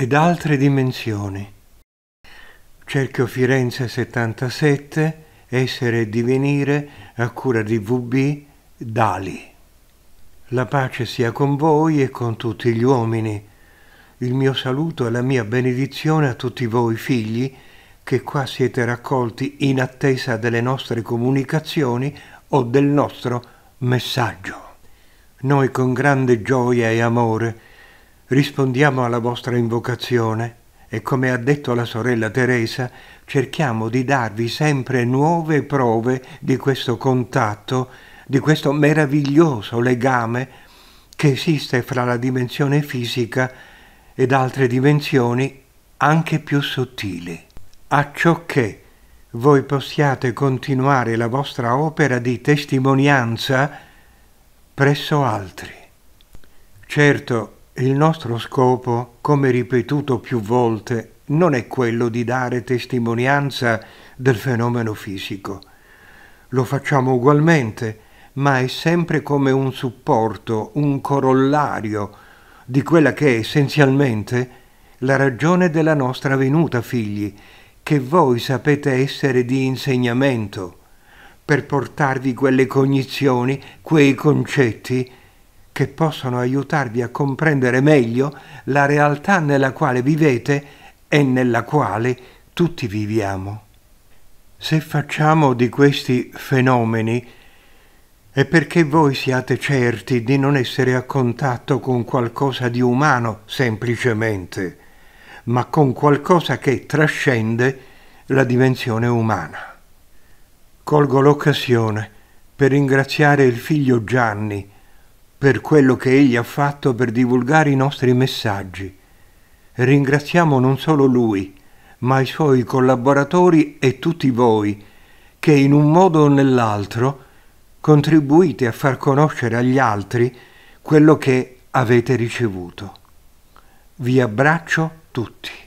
ed altre dimensioni. Cerchio Firenze 77, Essere e divenire, a cura di VB, Dali. La pace sia con voi e con tutti gli uomini. Il mio saluto e la mia benedizione a tutti voi figli che qua siete raccolti in attesa delle nostre comunicazioni o del nostro messaggio. Noi con grande gioia e amore rispondiamo alla vostra invocazione e come ha detto la sorella Teresa, cerchiamo di darvi sempre nuove prove di questo contatto, di questo meraviglioso legame che esiste fra la dimensione fisica ed altre dimensioni anche più sottili, a ciò che voi possiate continuare la vostra opera di testimonianza presso altri. Certo, il nostro scopo, come ripetuto più volte, non è quello di dare testimonianza del fenomeno fisico. Lo facciamo ugualmente, ma è sempre come un supporto, un corollario di quella che è essenzialmente la ragione della nostra venuta, figli, che voi sapete essere di insegnamento, per portarvi quelle cognizioni, quei concetti, che possono aiutarvi a comprendere meglio la realtà nella quale vivete e nella quale tutti viviamo. Se facciamo di questi fenomeni è perché voi siate certi di non essere a contatto con qualcosa di umano semplicemente, ma con qualcosa che trascende la dimensione umana. Colgo l'occasione per ringraziare il figlio Gianni, per quello che Egli ha fatto per divulgare i nostri messaggi. Ringraziamo non solo Lui, ma i Suoi collaboratori e tutti voi, che in un modo o nell'altro contribuite a far conoscere agli altri quello che avete ricevuto. Vi abbraccio tutti.